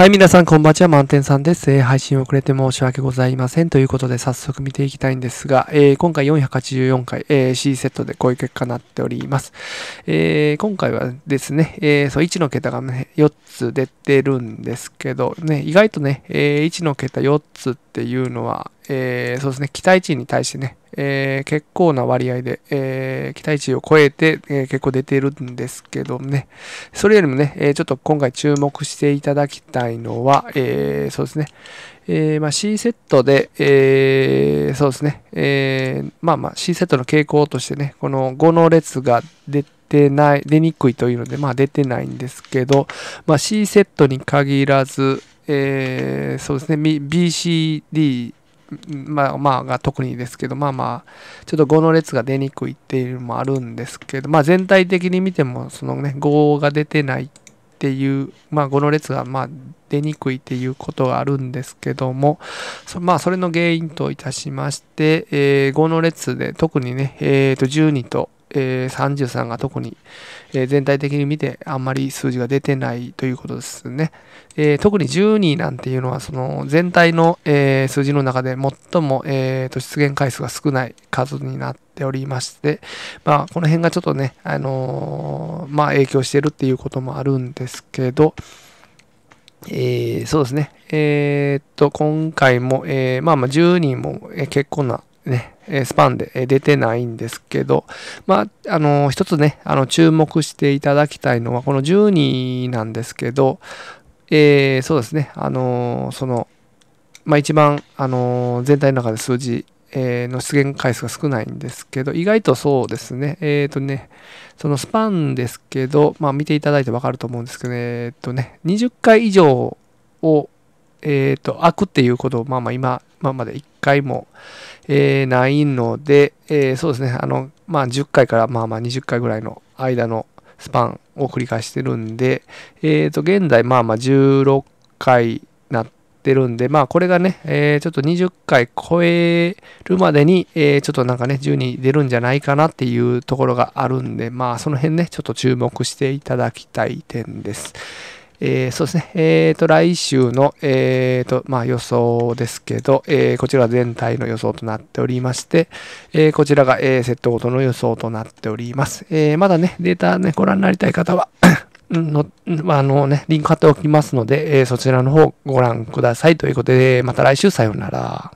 はい、皆さん、こんばんちは、満点さんです。えー、配信遅れて申し訳ございません。ということで、早速見ていきたいんですが、えー、今回484回、えー、C セットでこういう結果になっております。えー、今回はですね、えそう、1の桁がね、4つ出てるんですけど、ね、意外とね、え1の桁4つっていうのは、えー、そうですね、期待値に対してね、えー、結構な割合で、えー、期待値を超えて、え結構出てるんですけどね、それよりもね、えちょっと今回注目していただきたいのは、えそうですね、えまあ、C セットで、えそうですね、えまあまあ C セットの傾向としてね、この5の列が出て、出ない、出にくいというので、まあ出てないんですけど、まあ C セットに限らず、えそうですね、BCD まあまあが特にですけど、まあまあ、ちょっと5の列が出にくいっていうのもあるんですけど、まあ全体的に見ても、そのね、5が出てないっていう、まあ5の列がまあ出にくいっていうことがあるんですけども、まあそれの原因といたしまして、えー、5の列で特にね、えっ、ー、と12と、え33が特に、え全体的に見てあんまり数字が出てないということですね。え特に12なんていうのはその全体の、え数字の中で最も、えと、出現回数が少ない数になっておりまして、まあ、この辺がちょっとね、あのまあ、影響してるっていうこともあるんですけど、えそうですね。えっと、今回も、えまあまあ10人も、え結構なね、えスパンで出てないんですけど、まあ、あの、一つね、あの、注目していただきたいのは、この12なんですけど、えー、そうですね、あの、その、まあ、一番、あの、全体の中で数字、えの出現回数が少ないんですけど、意外とそうですね、えっ、ー、とね、そのスパンですけど、まあ見ていただいてわかると思うんですけど、ね、えっ、ー、とね、20回以上をえっ、ー、と、悪っていうことを、まあまあ今、今まで一回も、えー、ないので、えー、そうですね、あの、まあ10回からまあまあ20回ぐらいの間のスパンを繰り返してるんで、えっ、と、現在まあまあ16回なってるんで、まあこれがね、えちょっと20回超えるまでに、えちょっとなんかね、1に出るんじゃないかなっていうところがあるんで、まあその辺ね、ちょっと注目していただきたい点です。えー、そうですね、えっ、ー、と、来週の、えっ、ー、と、まあ、予想ですけど、えこちら全体の予想となっておりまして、えこちらが、えセットごとの予想となっております。えまだね、データね、ご覧になりたい方は の、あのね、リンク貼っておきますので、えそちらの方ご覧くださいということで、また来週さようなら。